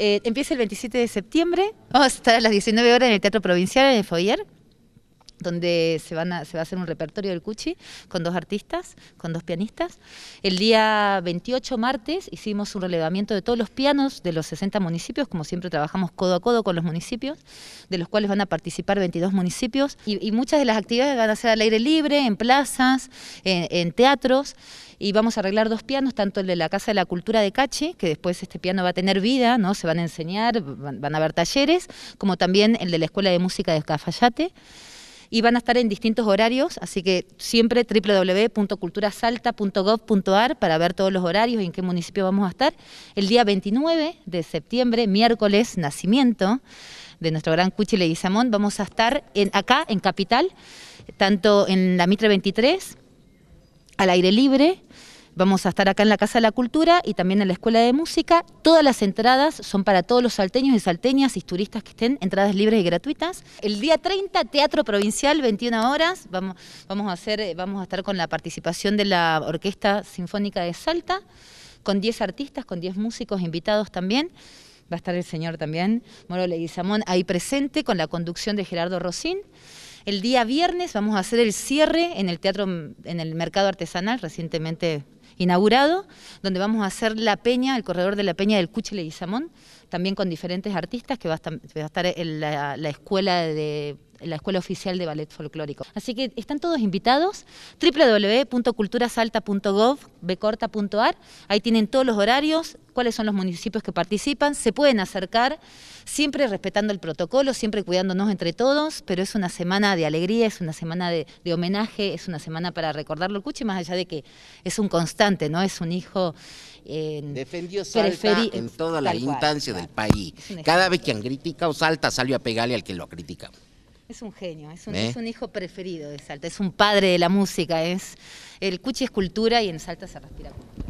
Eh, empieza el 27 de septiembre. Vamos a estar a las 19 horas en el Teatro Provincial, en el foyer donde se, se va a hacer un repertorio del Cuchi con dos artistas, con dos pianistas. El día 28, martes, hicimos un relevamiento de todos los pianos de los 60 municipios, como siempre trabajamos codo a codo con los municipios, de los cuales van a participar 22 municipios, y, muchas de las actividades van a ser al aire libre, en plazas, en, teatros, y vamos a arreglar dos pianos, tanto el de la Casa de la Cultura de Cache que después este piano va a tener vida, ¿no? se van a enseñar, van, van a haber talleres, como también el de la Escuela de Música de Cafayate, y van a estar en distintos horarios, así que siempre www.culturasalta.gov.ar para ver todos los horarios y en qué municipio vamos a estar. El día 29 de septiembre, miércoles, nacimiento de nuestro gran Cuchi Leguizamón, vamos a estar acá en Capital, tanto en la Mitre 23, al aire libre, Vamos a estar acá en la Casa de la Cultura y también en la Escuela de Música. Todas las entradas son para todos los salteños y salteñas y turistas que estén, entradas libres y gratuitas. El día 30, Teatro Provincial, 21 horas. Vamos, a, hacer, eh, vamos a estar con la participación de la Orquesta Sinfónica de Salta, con 10 artistas, con 10 músicos invitados también va a estar el señor también, Moro Leguizamón, ahí presente con la conducción de Gerardo Rosín. El día viernes vamos a hacer el cierre en el teatro, en el mercado artesanal, recientemente inaugurado, donde vamos a hacer la peña, el corredor de la peña del y Samón, también con diferentes artistas, que va a estar, en la, escuela de la Escuela Oficial de Ballet Folclórico. Así que están todos invitados, www.culturasalta.gov, ahí tienen todos los horarios, cuáles son los municipios que participan, se pueden acercar, siempre respetando el protocolo, siempre cuidándonos entre todos, pero es una semana de alegría, es una semana de, homenaje, es una semana para recordarlo, Cuchi, más allá de que es un constante ¿no? Es un hijo... preferido eh, Defendió Salta en toda la instancia del país. Cada vez que han criticado Salta, salió a pegarle al que lo ha criticado. Es un genio, es un, ¿Eh? es un, hijo preferido de Salta, es un padre de la música, es el cuchi es cultura y en Salta se respira cultura.